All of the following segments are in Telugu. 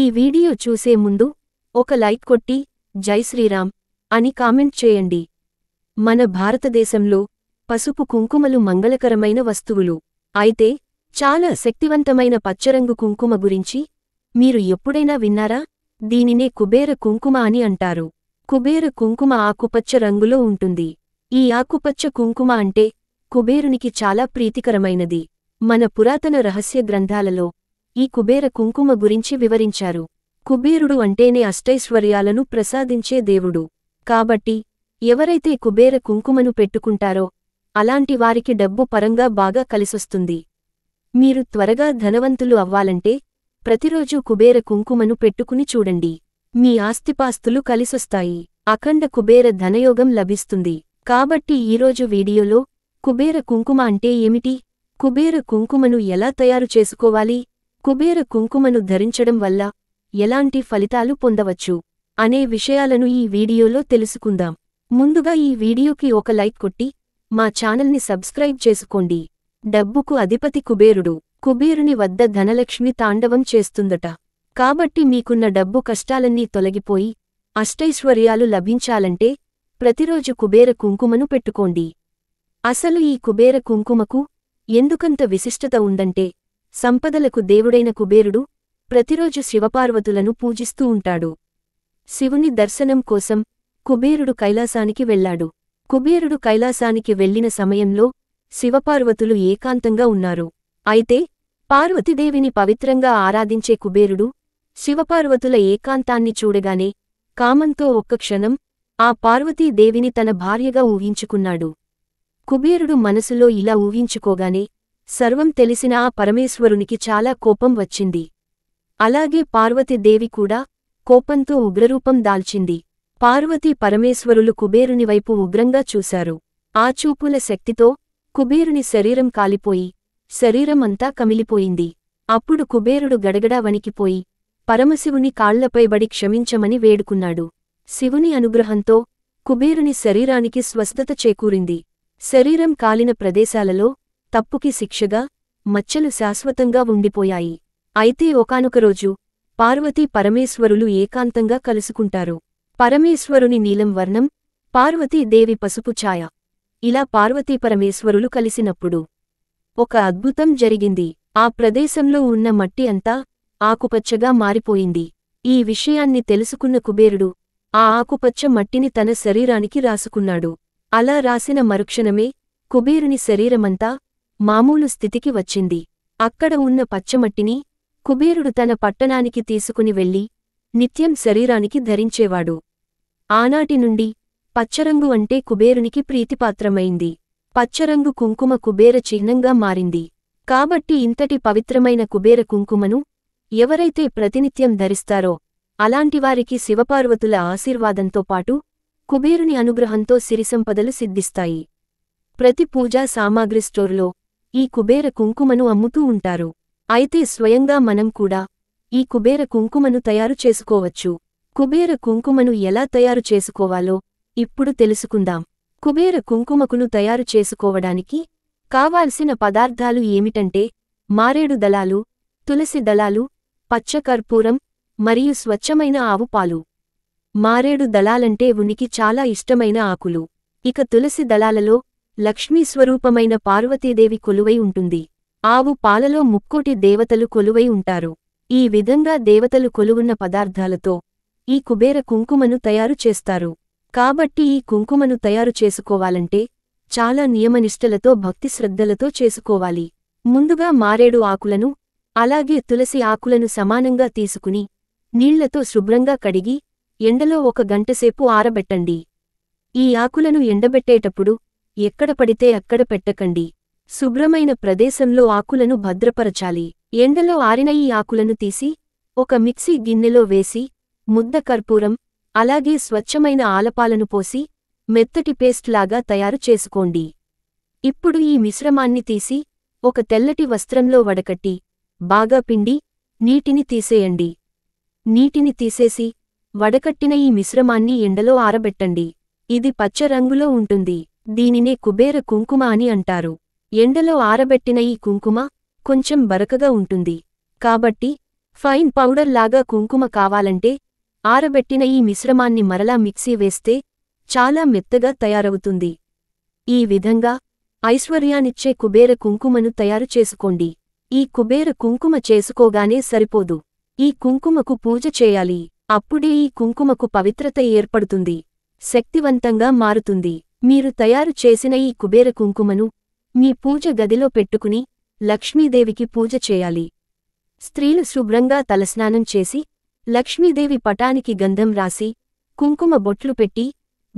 ఈ వీడియో చూసే ముందు ఒక లైక్ కొట్టి జై శ్రీరామ్ అని కామెంట్ చేయండి మన భారతదేశంలో పసుపు కుంకుమలు మంగళకరమైన వస్తువులు అయితే చాలా శక్తివంతమైన పచ్చరంగు కుంకుమ గురించి మీరు ఎప్పుడైనా విన్నారా దీనినే కుబేర కుంకుమ అని అంటారు కుబేర కుంకుమ ఆకుపచ్చ రంగులో ఉంటుంది ఈ ఆకుపచ్చ కుంకుమ అంటే కుబేరునికి చాలా ప్రీతికరమైనది మన పురాతన రహస్య గ్రంథాలలో ఈ కుబేర కుంకుమ గురించి వివరించారు కుబేరుడు అంటేనే అష్టైశ్వర్యాలను ప్రసాదించే దేవుడు కాబట్టి ఎవరైతే కుబేర కుంకుమను పెట్టుకుంటారో అలాంటి వారికి డబ్బు పరంగా బాగా కలిసొస్తుంది మీరు త్వరగా ధనవంతులు అవ్వాలంటే ప్రతిరోజు కుబేర కుంకుమను పెట్టుకుని చూడండి మీ ఆస్తిపాస్తులు కలిసొస్తాయి అఖండ కుబేర ధనయోగం లభిస్తుంది కాబట్టి ఈరోజు వీడియోలో కుబేర కుంకుమ అంటే ఏమిటి కుబేర కుంకుమను ఎలా తయారు చేసుకోవాలి కుబేర కుంకుమను ధరించడం వల్ల ఎలాంటి ఫలితాలు పొందవచ్చు అనే విషయాలను ఈ వీడియోలో తెలుసుకుందాం ముందుగా ఈ వీడియోకి ఒక లైక్ కొట్టి మా ఛానల్ని సబ్స్క్రైబ్ చేసుకోండి డబ్బుకు అధిపతి కుబేరుడు కుబేరుని వద్ద ధనలక్ష్మి తాండవం చేస్తుందట కాబట్టి మీకున్న డబ్బు కష్టాలన్నీ తొలగిపోయి అష్టైశ్వర్యాలు లభించాలంటే ప్రతిరోజు కుబేర కుంకుమను పెట్టుకోండి అసలు ఈ కుబేర కుంకుమకు ఎందుకంత విశిష్టత ఉందంటే సంపదలకు దేవుడైన కుబేరుడు ప్రతిరోజు శివపార్వతులను పూజిస్తూ ఉంటాడు శివుని దర్శనం కోసం కుబేరుడు కైలాసానికి వెళ్లాడు కుబేరుడు కైలాసానికి వెళ్లిన సమయంలో శివపార్వతులు ఏకాంతంగా ఉన్నారు అయితే పార్వతీదేవిని పవిత్రంగా ఆరాధించే కుబేరుడు శివపార్వతుల ఏకాంతాన్ని చూడగానే కామంతో ఒక్క క్షణం ఆ పార్వతీదేవిని తన భార్యగా ఊహించుకున్నాడు కుబేరుడు మనసులో ఇలా ఊహించుకోగానే సర్వం తెలిసిన ఆ పరమేశ్వరునికి చాలా కోపం వచ్చింది అలాగే పార్వతీదేవి కూడా కోపంతో ఉగ్రరూపం దాల్చింది పార్వతీ పరమేశ్వరులు కుబేరుని వైపు ఉగ్రంగా చూశారు ఆ చూపుల శక్తితో కుబేరుని శరీరం కాలిపోయి శరీరమంతా కమిలిపోయింది అప్పుడు కుబేరుడు గడగడా వణికిపోయి పరమశివుని కాళ్లపైబడి క్షమించమని వేడుకున్నాడు శివుని అనుగ్రహంతో కుబేరుని శరీరానికి స్వస్థత చేకూరింది శరీరం కాలిన ప్రదేశాలలో తప్పుకి శిక్షగా మచ్చలు శాశ్వతంగా ఉండిపోయాయి అయితే ఒకనొకరోజు పార్వతీ పరమేశ్వరులు ఏకాంతంగా కలుసుకుంటారు పరమేశ్వరుని నీలం వర్ణం పార్వతీదేవి పసుపు ఛాయ ఇలా పార్వతీ పరమేశ్వరులు కలిసినప్పుడు ఒక అద్భుతం జరిగింది ఆ ప్రదేశంలో ఉన్న మట్టి అంతా ఆకుపచ్చగా మారిపోయింది ఈ విషయాన్ని తెలుసుకున్న కుబేరుడు ఆ ఆకుపచ్చ మట్టిని తన శరీరానికి రాసుకున్నాడు అలా రాసిన మరుక్షణమే కుబేరుని శరీరమంతా మామూలు స్థితికి వచ్చింది అక్కడ ఉన్న పచ్చమట్టిని కుబేరుడు తన పట్టణానికి తీసుకుని వెళ్లి నిత్యం శరీరానికి ధరించేవాడు ఆనాటి నుండి పచ్చరంగు అంటే కుబేరునికి ప్రీతిపాత్రమైంది పచ్చరంగు కుంకుమ కుబేర చిహ్నంగా మారింది కాబట్టి ఇంతటి పవిత్రమైన కుబేర కుంకుమను ఎవరైతే ప్రతినిత్యం ధరిస్తారో అలాంటివారికి శివపార్వతుల ఆశీర్వాదంతో పాటు కుబేరుని అనుగ్రహంతో సిరిసంపదలు సిద్ధిస్తాయి ప్రతి పూజా సామాగ్రి స్టోర్లో ఈ కుబేర కుంకుమను అమ్ముతూ ఉంటారు అయితే స్వయంగా మనం కూడా ఈ కుబేర కుంకుమను తయారు చేసుకోవచ్చు కుబేర కుంకుమను ఎలా తయారు చేసుకోవాలో ఇప్పుడు తెలుసుకుందాం కుబేర కుంకుమకును తయారు చేసుకోవడానికి కావాల్సిన పదార్థాలు ఏమిటంటే మారేడు దళాలు తులసి దళాలు పచ్చకర్పూరం మరియు స్వచ్ఛమైన ఆవుపాలు మారేడు దళాలంటే ఉనికి చాలా ఇష్టమైన ఆకులు ఇక తులసి దళాలలో లక్ష్మీ స్వరూపమైన పార్వతీదేవి కొలువై ఉంటుంది ఆవు పాలలో ముక్కోటి దేవతలు కొలువై ఉంటారు ఈ విధంగా దేవతలు కొలువున్న పదార్థాలతో ఈ కుబేర కుంకుమను తయారు చేస్తారు కాబట్టి ఈ కుంకుమను తయారు చేసుకోవాలంటే చాలా నియమనిష్టలతో భక్తిశ్రద్ధలతో చేసుకోవాలి ముందుగా మారేడు ఆకులను అలాగే తులసి ఆకులను సమానంగా తీసుకుని నీళ్లతో శుభ్రంగా కడిగి ఎండలో ఒక గంటసేపు ఆరబెట్టండి ఈ ఆకులను ఎండబెట్టేటప్పుడు ఎక్కడ పడితే అక్కడ పెట్టకండి శుభ్రమైన ప్రదేశంలో ఆకులను భద్రపరచాలి ఎండలో ఆరిన ఈ ఆకులను తీసి ఒక మిక్సీ గిన్నెలో వేసి ముద్ద కర్పూరం అలాగే స్వచ్ఛమైన ఆలపాలను పోసి మెత్తటి పేస్ట్ లాగా తయారు చేసుకోండి ఇప్పుడు ఈ మిశ్రమాన్ని తీసి ఒక తెల్లటి వస్త్రంలో వడకట్టి బాగా పిండి నీటిని తీసేయండి నీటిని తీసేసి వడకట్టిన ఈ మిశ్రమాన్ని ఎండలో ఆరబెట్టండి ఇది పచ్చ రంగులో ఉంటుంది దీనినే కుబేర కుంకుమ అని అంటారు ఎండలో ఆరబెట్టిన ఈ కుంకుమ కొంచెం బరకగా ఉంటుంది కాబట్టి ఫైన్ పౌడర్ లాగా కుంకుమ కావాలంటే ఆరబెట్టిన ఈ మిశ్రమాన్ని మరలా మిక్సీ వేస్తే చాలా మెత్తగా తయారవుతుంది ఈ విధంగా ఐశ్వర్యానిచ్చే కుబేర కుంకుమను తయారు చేసుకోండి ఈ కుబేర కుంకుమ చేసుకోగానే సరిపోదు ఈ కుంకుమకు పూజ చేయాలి అప్పుడే ఈ కుంకుమకు పవిత్రత ఏర్పడుతుంది శక్తివంతంగా మారుతుంది మీరు తయారు చేసిన ఈ కుబేర కుంకుమను మీ పూజ గదిలో పెట్టుకుని లక్ష్మీదేవికి పూజ చేయాలి స్త్రీలు శుభ్రంగా తలస్నానం చేసి లక్ష్మీదేవి పటానికి గంధం రాసి కుంకుమ బొట్లు పెట్టి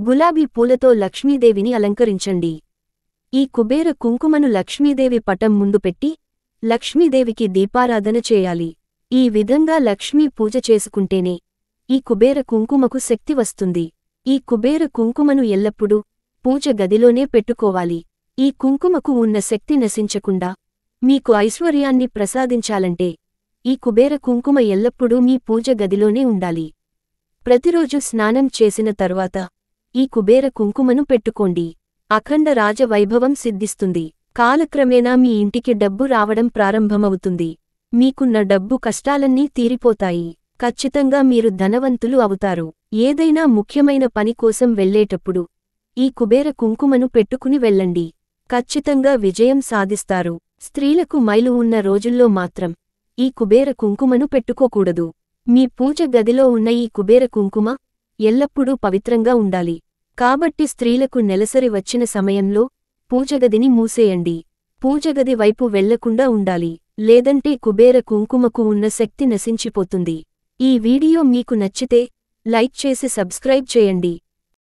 గులాబీ పూలతో లక్ష్మీదేవిని అలంకరించండి ఈ కుబేర కుంకుమను లక్ష్మీదేవి పటం ముందు పెట్టి లక్ష్మీదేవికి దీపారాధన చేయాలి ఈ విధంగా లక్ష్మీ పూజ చేసుకుంటేనే ఈ కుబేర కుంకుమకు శక్తి వస్తుంది ఈ కుబేర కుంకుమను ఎల్లప్పుడూ పూజ గదిలోనే పెట్టుకోవాలి ఈ కుంకుమకు ఉన్న శక్తి నశించకుండా మీకు ఐశ్వర్యాన్ని ప్రసాదించాలంటే ఈ కుబేర కుంకుమ ఎల్లప్పుడూ మీ పూజ గదిలోనే ఉండాలి ప్రతిరోజు స్నానం చేసిన తర్వాత ఈ కుబేర కుంకుమను పెట్టుకోండి అఖండ రాజవైభవం సిద్ధిస్తుంది కాలక్రమేణా మీ ఇంటికి డబ్బు రావడం ప్రారంభమవుతుంది మీకున్న డబ్బు కష్టాలన్నీ తీరిపోతాయి ఖచ్చితంగా మీరు ధనవంతులు అవుతారు ఏదైనా ముఖ్యమైన పని కోసం వెళ్లేటప్పుడు ఈ కుబేర కుంకుమను పెట్టుకుని వెళ్ళండి ఖచ్చితంగా విజయం సాధిస్తారు స్త్రీలకు మైలు ఉన్న రోజుల్లో మాత్రం ఈ కుబేర కుంకుమను పెట్టుకోకూడదు మీ పూజ గదిలో ఉన్న ఈ కుబేర కుంకుమ ఎల్లప్పుడూ పవిత్రంగా ఉండాలి కాబట్టి స్త్రీలకు నెలసరి వచ్చిన సమయంలో పూజగదిని మూసేయండి పూజగది వైపు వెళ్లకుండా ఉండాలి లేదంటే కుబేర కుంకుమకు ఉన్న శక్తి నశించిపోతుంది ఈ వీడియో మీకు నచ్చితే లైక్ చేసి సబ్స్క్రైబ్ చేయండి